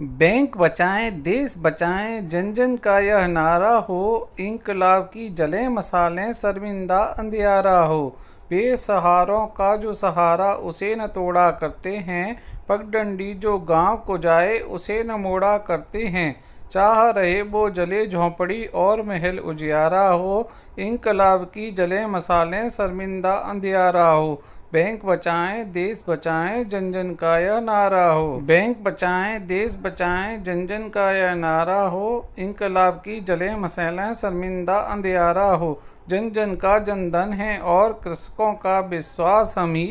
bank बचाएं देश बचाएं जन जन का यह नारा हो इनकलाब की जले मसाले शर्मिंदा अंधियारा हो बेसहारों का जो सहारा उसे न तोड़ा करते हैं पगडंडी जो गांव को जाए उसे न मोड़ा करते हैं चाह रहे वो जले झोंपड़ी और महल उजियारा हो इनकलाब की जले मसाले शर्मिंदा अंधियारा हो बैंक बचाएं देश बचाएं जन जन का यह नारा हो बैंक बचाएं देश बचाएं जन जन का यह नारा हो इनकलाब की जले मसलें शर्मिंदा अंधियारा हो जन जन का जनधन है और कृषकों का विश्वास हम ही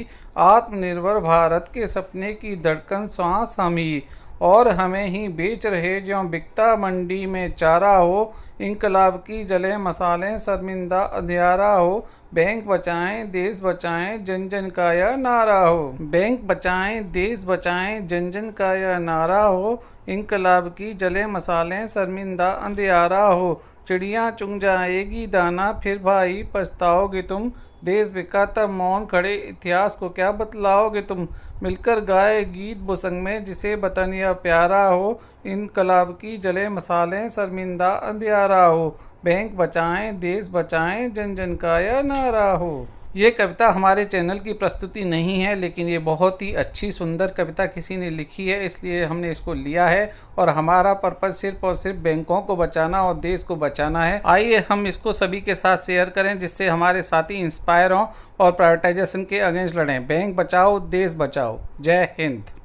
आत्मनिर्भर भारत के सपने की धड़कन श्वास हम ही और हमें ही बेच रहे जो बिकता मंडी में चारा हो इनकलाब की जले मसाले शर्मिंदा अध्यारा हो बैंक बचाएं देश बचाएं जन जन का यह नारा हो बैंक बचाएं देश बचाएं जन जन का यह नारा हो इनकलाब की जले मसाले शर्मिंदा अंधियारा हो चिड़िया चुंग जाएगी दाना फिर भाई पछताओगे तुम देश तब मौन खड़े इतिहास को क्या बतलाओगे तुम मिलकर गाए गीत बुसंग में जिसे बतनिया या प्यारा हो इनकलाब की जले मसालें शर्मिंदा अंधियारा हो बैंक बचाएं देश बचाएं जन जन का या नारा हो ये कविता हमारे चैनल की प्रस्तुति नहीं है लेकिन ये बहुत ही अच्छी सुंदर कविता किसी ने लिखी है इसलिए हमने इसको लिया है और हमारा पर्पज सिर्फ और सिर्फ बैंकों को बचाना और देश को बचाना है आइए हम इसको सभी के साथ शेयर करें जिससे हमारे साथी इंस्पायर हों और प्राइवेटाइजेशन के अगेंस्ट लड़ें बैंक बचाओ देश बचाओ जय हिंद